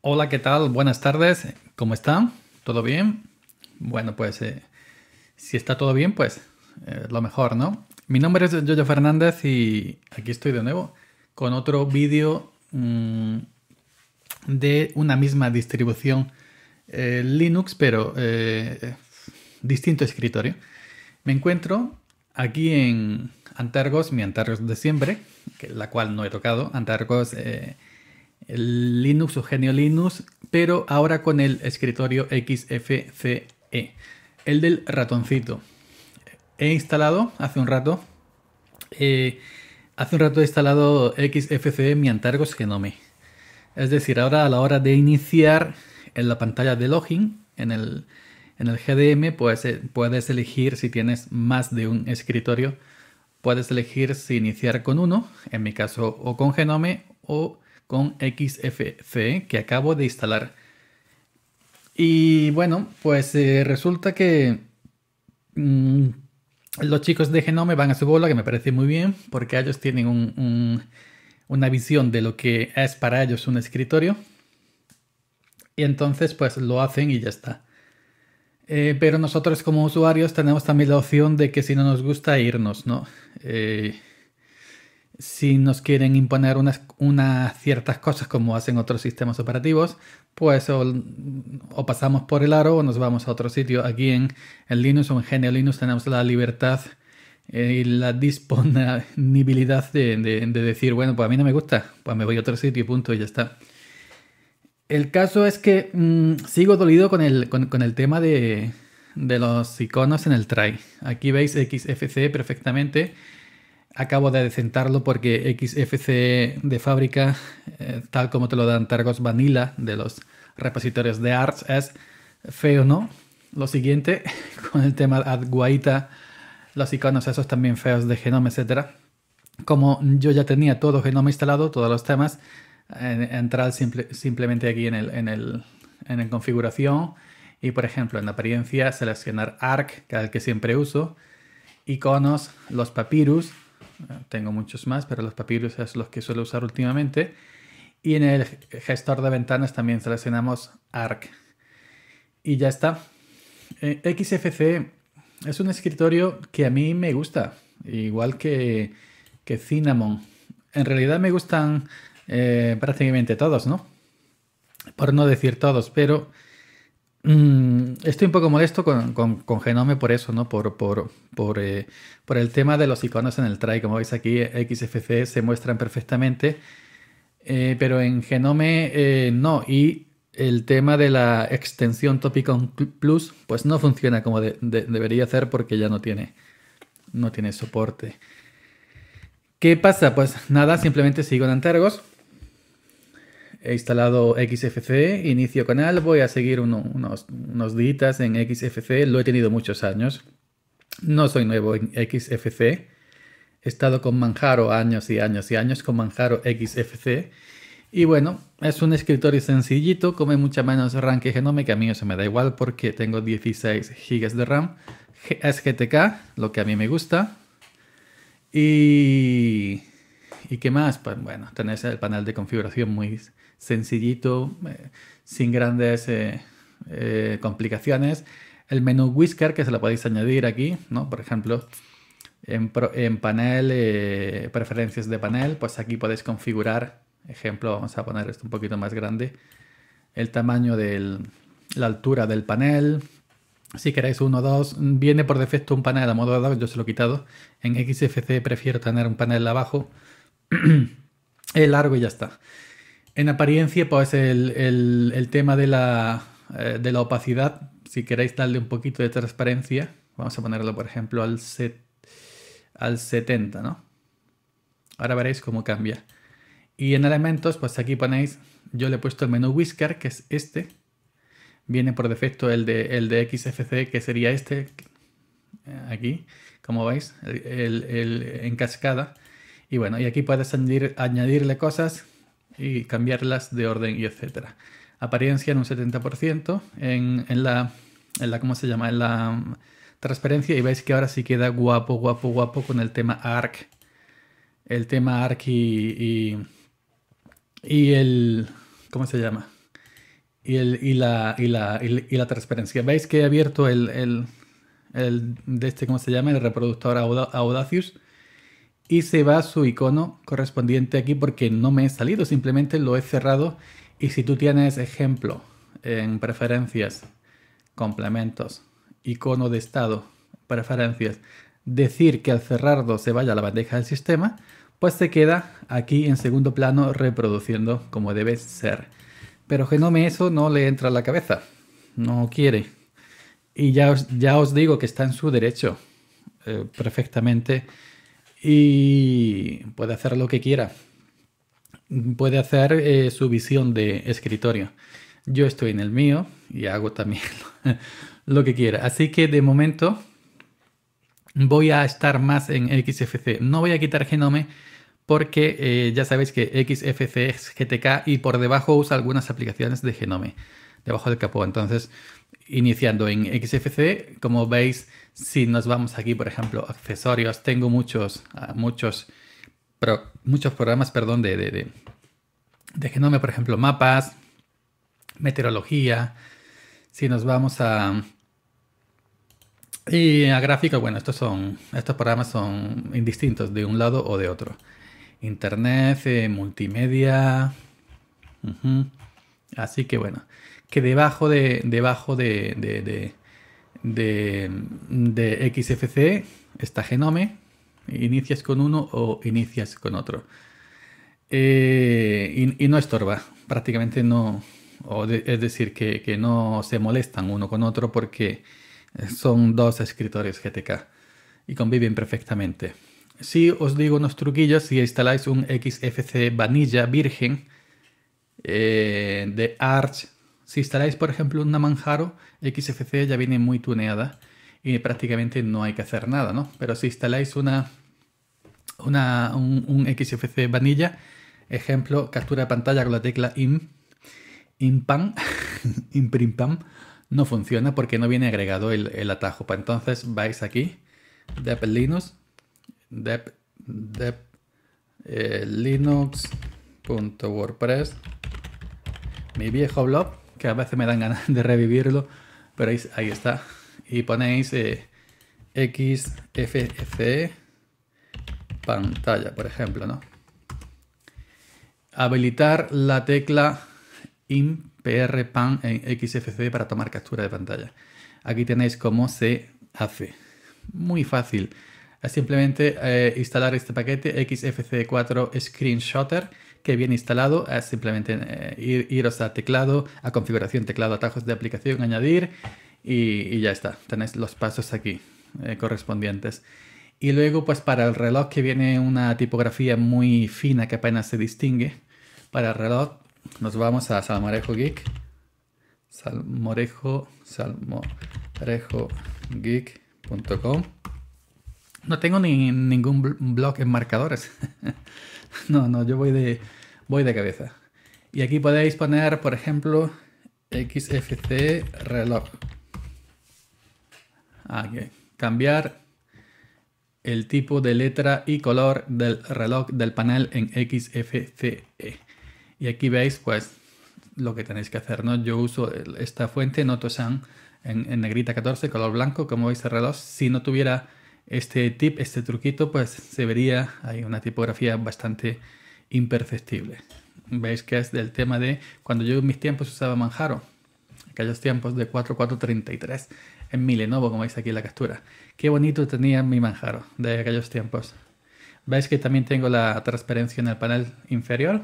Hola, ¿qué tal? Buenas tardes. ¿Cómo están? ¿Todo bien? Bueno, pues eh, si está todo bien, pues eh, lo mejor, ¿no? Mi nombre es Yoyo Fernández y aquí estoy de nuevo con otro vídeo mm, de una misma distribución eh, Linux, pero distinto escritorio. Me encuentro aquí en Antargos, mi Antargos de siempre, la cual no he tocado. Antargos el Linux o Genio Linux, pero ahora con el escritorio XFCE, el del ratoncito. He instalado hace un rato, eh, hace un rato he instalado XFCE en mi Antargos Genome. Es decir, ahora a la hora de iniciar en la pantalla de login, en el, GDM, pues, eh, puedes elegir si tienes más de un escritorio. Puedes elegir si iniciar con uno, en mi caso, o con Genome, o con XFC que acabo de instalar. Y bueno, pues eh, resulta que mm, los chicos de Genome van a su bola, que me parece muy bien, porque ellos tienen un, una visión de lo que es para ellos un escritorio. Y entonces pues lo hacen y ya está. Eh, pero nosotros como usuarios tenemos también la opción de que si no nos gusta irnos, ¿no? Eh, si nos quieren imponer unas, ciertas cosas como hacen otros sistemas operativos, pues o, pasamos por el aro o nos vamos a otro sitio. Aquí en, Linux o en Genio Linux tenemos la libertad eh, y la disponibilidad de, decir, bueno, pues a mí no me gusta, pues me voy a otro sitio y punto y ya está. El caso es que mm, sigo dolido con el, tema de, de los iconos en el try. Aquí veis XFCE perfectamente acabo de adecentarlo porque xfc de fábrica, eh, tal como te lo dan Targos Vanilla de los repositorios de ARTS, es feo, ¿no? Lo siguiente, con el tema AdGuaita, los iconos esos también feos de Genome, etc. Como yo ya tenía todo Genome instalado, todos los temas, entrar simplemente aquí en el, en el configuración y, por ejemplo, en apariencia, seleccionar ARC, que es el que siempre uso, iconos, los papyrus, tengo muchos más, pero los papiros es los que suelo usar últimamente. Y en el gestor de ventanas también seleccionamos ARC. Y ya está. Eh, XFCE es un escritorio que a mí me gusta, igual que, que Cinnamon. En realidad me gustan eh, prácticamente todos, ¿no? Por no decir todos, pero Mm, estoy un poco molesto con, Genome por eso, ¿no? Eh, por, el tema de los iconos en el try. Como veis aquí, XFC se muestran perfectamente, eh, pero en Genome eh, no. Y el tema de la extensión Topicon Plus, pues no funciona como debería hacer porque ya no tiene, no tiene soporte. ¿Qué pasa? Pues nada, simplemente sigo en Antergos he instalado XFC, inicio con él, voy a seguir unos, unos días en XFC, lo he tenido muchos años. No soy nuevo en XFC, he estado con Manjaro años y años y años con Manjaro XFC. Y bueno, es un escritorio sencillito, come mucha menos RAM que Genome, que a mí eso me da igual porque tengo 16 GB de RAM. Es GTK, lo que a mí me gusta. Y... ¿Y qué más? Pues bueno, tenéis el panel de configuración muy sencillito, eh, sin grandes eh, eh, complicaciones. El menú Whisker, que se lo podéis añadir aquí, Por ejemplo, en, panel, preferencias de panel, pues aquí podéis configurar, ejemplo, vamos a poner esto un poquito más grande, el tamaño de la altura del panel, si queréis uno o dos, viene por defecto un panel a modo dado, yo se lo he quitado. En XFC prefiero tener un panel abajo, el largo y ya está. En apariencia, pues el, tema eh, de la, opacidad, si queréis darle un poquito de transparencia, vamos a ponerlo, por ejemplo, al, al 70, ¿no? Ahora veréis cómo cambia. Y en elementos, pues aquí ponéis, yo le he puesto el menú Whisker, que es este. Viene por defecto el de, el de XFC, que sería este, eh, aquí, como veis, el, en cascada. Y bueno, y aquí puedes añadir, añadirle cosas y cambiarlas de orden y etcétera. Apariencia en un 70%, en, la, la, ¿cómo se llama? En la transparencia y veis que ahora sí queda guapo, guapo, guapo con el tema ARC. El tema ARC y, y, el, ¿cómo se llama? Y, el, y, la, y, la, y, la, transparencia. Veis que he abierto el, el de este, ¿cómo se llama? El reproductor Audacious y se va su icono correspondiente aquí porque no me he salido, simplemente lo he cerrado y si tú tienes ejemplo en preferencias, complementos, icono de estado, preferencias, decir que al cerrarlo se vaya a la bandeja del sistema, pues se queda aquí en segundo plano reproduciendo como debe ser. Pero Genome eso no le entra a la cabeza, no quiere. Y ya os, ya os digo que está en su derecho eh, perfectamente y puede hacer lo que quiera. Puede hacer eh, su visión de escritorio. Yo estoy en el mío y hago también lo que quiera. Así que de momento voy a estar más en XFC. No voy a quitar Genome porque eh, ya sabéis que XFC es GTK y por debajo usa algunas aplicaciones de Genome, debajo del capó. Entonces iniciando en XFC, como veis, si nos vamos aquí, por ejemplo, accesorios, tengo muchos, ah, muchos, muchos programas, perdón, de, de, de, genome, por ejemplo, mapas, meteorología. Si nos vamos a, y a gráficos, bueno, estos, son, estos programas son indistintos de un lado o de otro. Internet, eh, multimedia. Así que bueno, que debajo de, debajo de, de, XFC está genome, inicias con uno o inicias con otro. Eh, y, no estorba, prácticamente no. es decir, que, no se molestan uno con otro porque son dos escritores GTK y conviven perfectamente. Si os digo unos truquillos, si instaláis un XFC vanilla virgen eh, de Arch si instaláis, por ejemplo, una Manjaro, XFC ya viene muy tuneada y prácticamente no hay que hacer nada, ¿no? Pero si instaláis una, un, XFC vanilla, ejemplo, captura de pantalla con la tecla im, impam, imprimpam, no funciona porque no viene agregado el, atajo. Pues entonces vais aquí, dep linux, dep, dep eh, linux.wordpress, mi viejo blog, que a veces me dan ganas de revivirlo, pero ahí, está. Y ponéis xfc eh, XFCE pantalla, por ejemplo, ¿no? Habilitar la tecla PAN en XFCE para tomar captura de pantalla. Aquí tenéis cómo se hace. Muy fácil. Es simplemente eh, instalar este paquete XFCE4 e Screenshotter que viene instalado. Es simplemente eh, iros a teclado, a configuración teclado, atajos de aplicación, añadir y, ya está. Tenéis los pasos aquí eh, correspondientes. Y luego, pues para el reloj que viene una tipografía muy fina que apenas se distingue. Para el reloj nos vamos a Salmorejo Geek. Salmorejo, salmorejogeek.com no tengo ni ningún bloque en marcadores. no, no, yo voy de, voy de cabeza. Y aquí podéis poner, por ejemplo, XFC reloj. Aquí. Cambiar el tipo de letra y color del reloj del panel en XFCE. Y aquí veis, pues, lo que tenéis que hacer, ¿no? Yo uso esta fuente Notosan en, en negrita 14, color blanco, como veis el reloj. Si no tuviera este tip, este truquito, pues se vería, hay una tipografía bastante imperceptible. Veis que es del tema de cuando yo en mis tiempos usaba Manjaro, aquellos tiempos de 4433 en mi Lenovo, como veis aquí en la captura. Qué bonito tenía mi Manjaro de aquellos tiempos. Veis que también tengo la transparencia en el panel inferior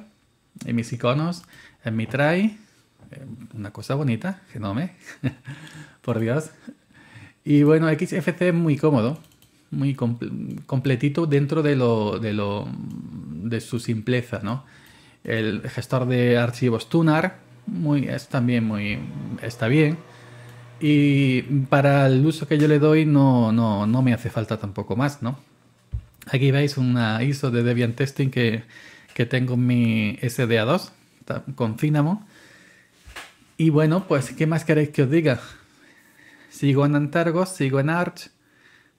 en mis iconos en mi tray. Eh, una cosa bonita, genome, por Dios. Y bueno, XFC es muy cómodo muy completito dentro de lo, de lo de su simpleza, ¿no? El gestor de archivos Tunar muy, también muy está bien. Y para el uso que yo le doy no, no, me hace falta tampoco más, ¿no? Aquí veis una ISO de Debian Testing que, tengo en mi SDA2 con Cinnamon. Y bueno, pues, ¿qué más queréis que os diga? Sigo en Antargos, sigo en Arch,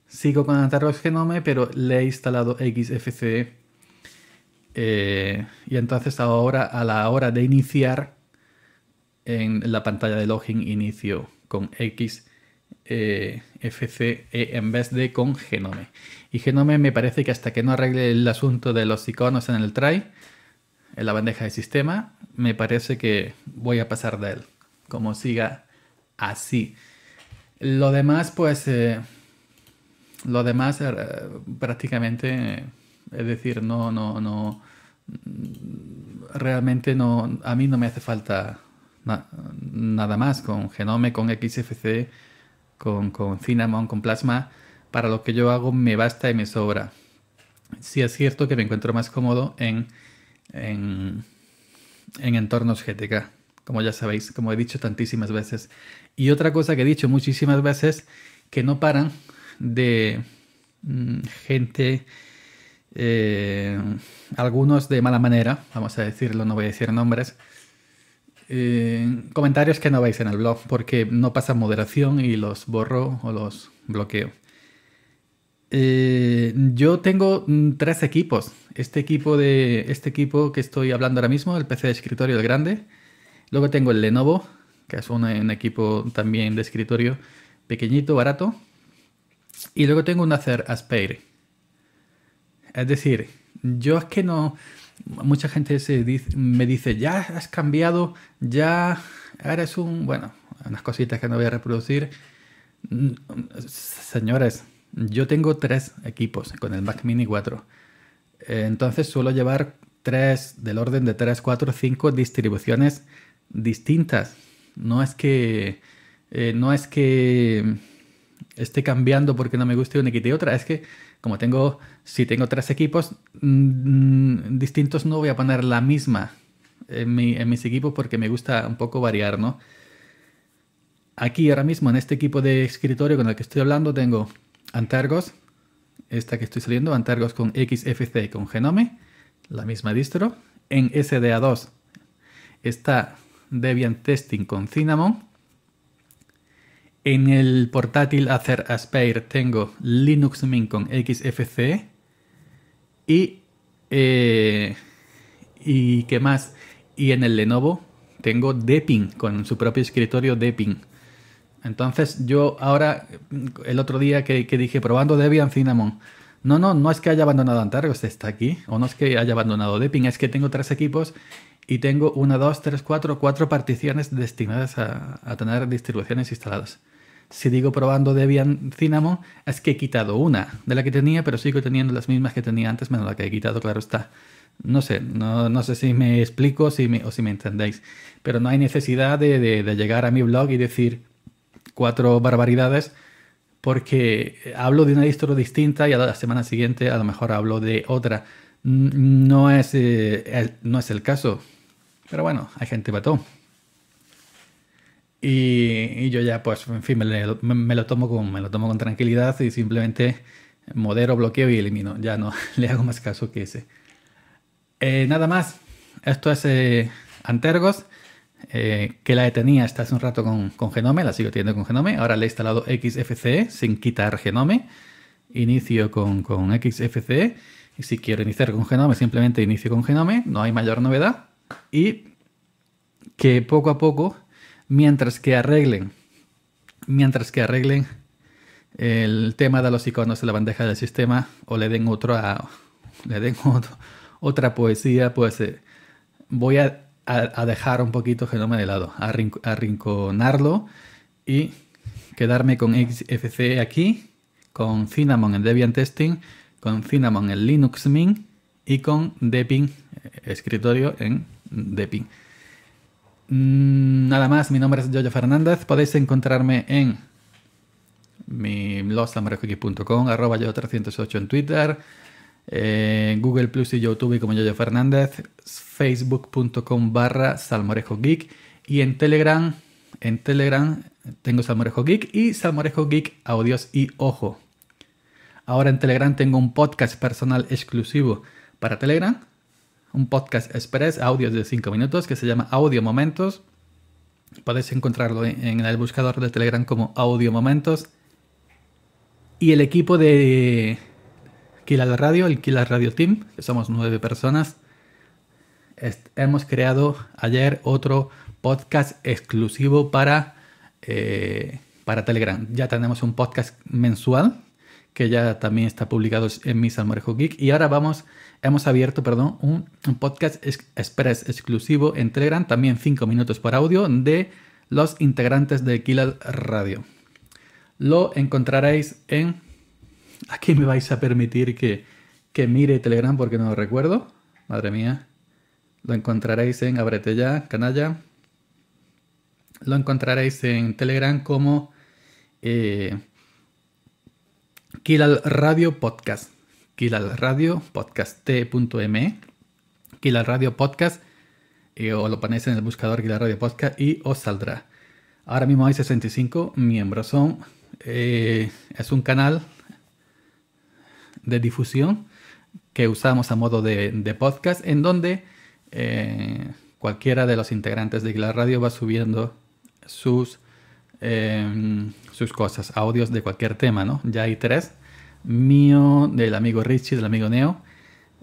Sigo con Ataro Genome, pero le he instalado XFCE. Eh, y entonces ahora, a la hora de iniciar, en la pantalla de login inicio con XFCE en vez de con Genome. Y Genome me parece que hasta que no arregle el asunto de los iconos en el try, en la bandeja de sistema, me parece que voy a pasar de él, como siga así. Lo demás, pues eh, lo demás eh, prácticamente, es decir, no, no, no, realmente no, a mí no me hace falta nada más con Genome, con XFC, con, con Cinnamon, con Plasma. Para lo que yo hago me basta y me sobra. Sí es cierto que me encuentro más cómodo en, en, en entornos GTK, como ya sabéis, como he dicho tantísimas veces. Y otra cosa que he dicho muchísimas veces, que no paran de mm, gente, eh, algunos de mala manera, vamos a decirlo, no voy a decir nombres, eh, comentarios que no veis en el blog porque no pasa moderación y los borro o los bloqueo. Eh, yo tengo mm, tres equipos. Este equipo de este equipo que estoy hablando ahora mismo, el PC de escritorio el grande. Luego tengo el Lenovo, que es un equipo también de escritorio pequeñito, barato, y luego tengo un hacer aspire. Es decir, yo es que no. Mucha gente se me dice, ya has cambiado, ya eres un. Bueno, unas cositas que no voy a reproducir. Mm, señores, yo tengo tres equipos con el Mac Mini 4. Entonces suelo llevar tres, del orden de tres, cuatro, cinco distribuciones distintas. No es que. Eh, no es que esté cambiando porque no me guste una y otra. Es que como tengo, si tengo tres equipos mm, distintos, no voy a poner la misma en, mis equipos porque me gusta un poco variar, ¿no? Aquí ahora mismo en este equipo de escritorio con el que estoy hablando tengo Antargos, esta que estoy saliendo, Antargos con XFC con Genome, la misma distro. En SDA2 está Debian Testing con Cinnamon en el portátil Acer Aspire tengo Linux Mint con XFCE y, eh, y qué más. Y en el Lenovo tengo Depin con su propio escritorio Depin. Entonces yo ahora, el otro día que, dije probando Debian Cinnamon, no, no, no es que haya abandonado Antargos, este está aquí, o no es que haya abandonado Depin, es que tengo tres equipos y tengo una, dos, tres, cuatro, cuatro particiones destinadas a tener distribuciones instaladas si digo probando Debian Cinnamon, es que he quitado una de la que tenía, pero sigo teniendo las mismas que tenía antes, menos la que he quitado, claro está. No sé, no, sé si me explico o si me entendéis, pero no hay necesidad de, llegar a mi blog y decir cuatro barbaridades porque hablo de una historia distinta y a la semana siguiente a lo mejor hablo de otra. No es, eh, el, no es el caso. Pero bueno, hay gente todo. Y, yo ya, pues, en fin, me, lo tomo con, me lo tomo con tranquilidad y simplemente modero, bloqueo y elimino. Ya no le hago más caso que ese. Eh, nada más. Esto es eh, Antergos, eh, que la tenido hasta hace un rato con, Genome, la sigo teniendo con Genome. Ahora le he instalado XFCE sin quitar Genome. Inicio con, con XFCE. Y si quiero iniciar con Genome, simplemente inicio con Genome. No hay mayor novedad. Y que poco a poco mientras que arreglen, mientras que arreglen el tema de los iconos en la bandeja del sistema o le den otra, otra poesía, pues eh, voy a, dejar un poquito Genoma de lado, a arrinconarlo y quedarme con XFCE aquí, con Cinnamon en Debian Testing, con Cinnamon en Linux Mint y con Deping eh, escritorio en Deping. Mm, nada más, mi nombre es Jojo Fernández. Podéis encontrarme en mi blog arroba yo 308 en Twitter, en eh, Google Plus y YouTube como Jojo Fernández, facebook.com barra salmorejogeek y en Telegram, en Telegram tengo salmorejo geek y salmorejo geek audios y ojo. Ahora en Telegram tengo un podcast personal exclusivo para Telegram un podcast express, audios de 5 minutos, que se llama Audio Momentos. Podéis encontrarlo en el buscador de Telegram como Audio Momentos. Y el equipo de Kila Radio, el Kila Radio Team, que somos nueve personas, hemos creado ayer otro podcast exclusivo para, eh, para Telegram. Ya tenemos un podcast mensual que ya también está publicado en mi Salmorejo Geek. Y ahora vamos, hemos abierto, perdón, un, podcast express exclusivo en Telegram, también 5 minutos por audio, de los integrantes de Killer Radio. Lo encontraréis en... Aquí me vais a permitir que, que mire Telegram porque no lo recuerdo. Madre mía. Lo encontraréis en Abrete ya, canalla. Lo encontraréis en Telegram como... Eh, Kilal Radio Podcast, Kilal Radio Podcast, t.me, Kilal Radio Podcast, eh, o lo ponéis en el buscador Kilal Radio Podcast y os saldrá. Ahora mismo hay 65 miembros, son, eh, es un canal de difusión que usamos a modo de, podcast, en donde eh, cualquiera de los integrantes de Kilal Radio va subiendo sus sus cosas, audios de cualquier tema, ¿no? Ya hay tres. Mío, del amigo Richie, del amigo Neo.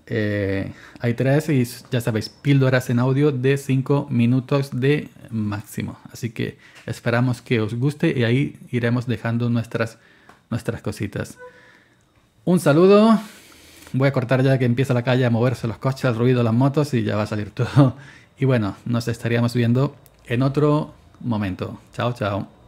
Eh, hay tres y ya sabéis, píldoras en audio de 5 minutos de máximo. Así que esperamos que os guste y ahí iremos dejando nuestras, nuestras cositas. Un saludo. Voy a cortar ya que empieza la calle a moverse los coches, el ruido, las motos y ya va a salir todo. Y bueno, nos estaríamos viendo en otro momento. Chao, chao.